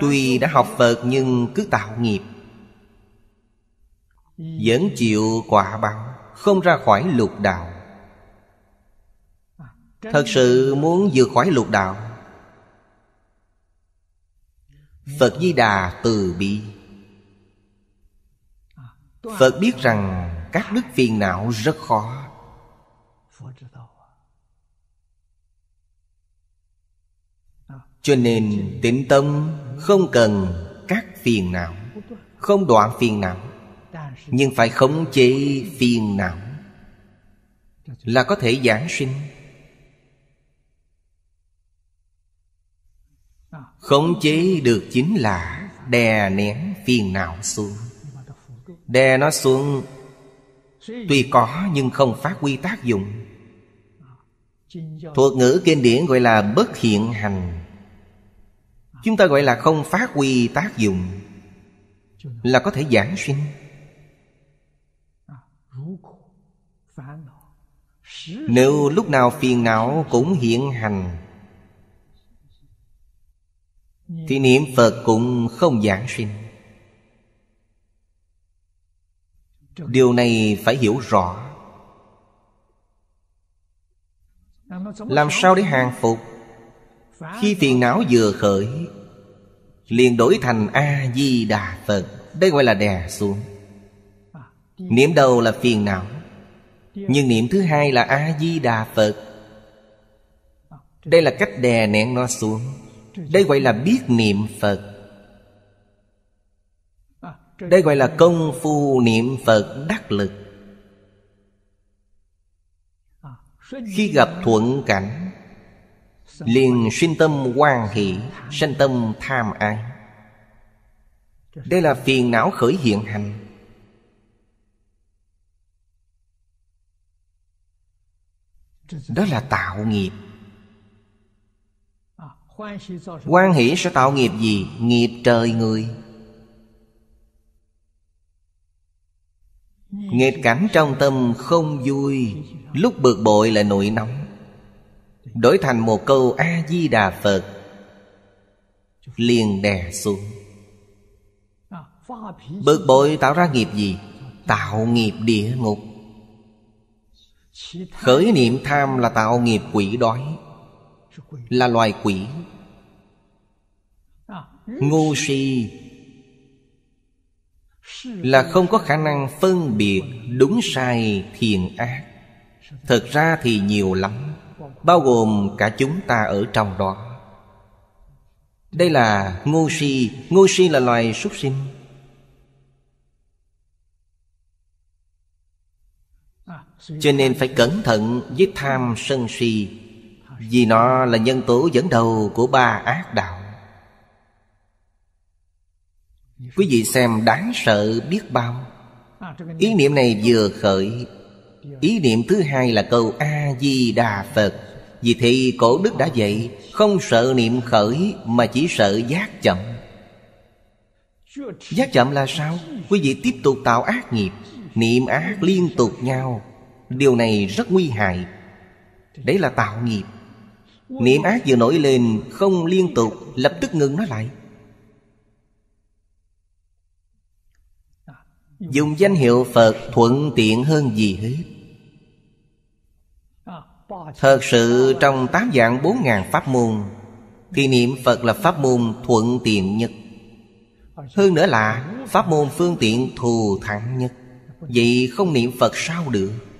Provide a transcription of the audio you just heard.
Tuy đã học Phật nhưng cứ tạo nghiệp Vẫn chịu quả báo Không ra khỏi lục đạo Thật sự muốn vượt khỏi lục đạo Phật Di Đà từ bi Phật biết rằng các đức phiền não rất khó Cho nên tĩnh tâm không cần các phiền não không đoạn phiền não nhưng phải khống chế phiền não là có thể giảng sinh khống chế được chính là đè nén phiền não xuống đè nó xuống tuy có nhưng không phát huy tác dụng thuật ngữ kinh điển gọi là bất hiện hành chúng ta gọi là không phát huy tác dụng là có thể giảng sinh nếu lúc nào phiền não cũng hiện hành thì niệm phật cũng không giảng sinh điều này phải hiểu rõ làm sao để hàng phục khi phiền não vừa khởi Liền đổi thành A-di-đà Phật Đây gọi là đè xuống Niệm đầu là phiền não Nhưng niệm thứ hai là A-di-đà Phật Đây là cách đè nén nó xuống Đây gọi là biết niệm Phật đây gọi là công phu niệm Phật đắc lực Khi gặp thuận cảnh liền sinh tâm hoan hỷ sanh tâm tham ái đây là phiền não khởi hiện hành đó là tạo nghiệp quan hỷ sẽ tạo nghiệp gì nghiệp trời người nghịch cảnh trong tâm không vui lúc bực bội là nội nóng đổi thành một câu a di đà phật liền đè xuống bực bội tạo ra nghiệp gì tạo nghiệp địa ngục khởi niệm tham là tạo nghiệp quỷ đói là loài quỷ ngu si là không có khả năng phân biệt đúng sai thiền ác thực ra thì nhiều lắm bao gồm cả chúng ta ở trong đó đây là ngu si ngu si là loài súc sinh cho nên phải cẩn thận với tham sân si vì nó là nhân tố dẫn đầu của ba ác đạo quý vị xem đáng sợ biết bao ý niệm này vừa khởi ý niệm thứ hai là câu a di đà phật vì thì cổ đức đã dạy Không sợ niệm khởi Mà chỉ sợ giác chậm Giác chậm là sao? Quý vị tiếp tục tạo ác nghiệp Niệm ác liên tục nhau Điều này rất nguy hại Đấy là tạo nghiệp Niệm ác vừa nổi lên Không liên tục Lập tức ngừng nó lại Dùng danh hiệu Phật thuận tiện hơn gì hết Thật sự trong tám dạng bốn ngàn pháp môn Thì niệm Phật là pháp môn thuận tiện nhất Hơn nữa là pháp môn phương tiện thù thẳng nhất Vậy không niệm Phật sao được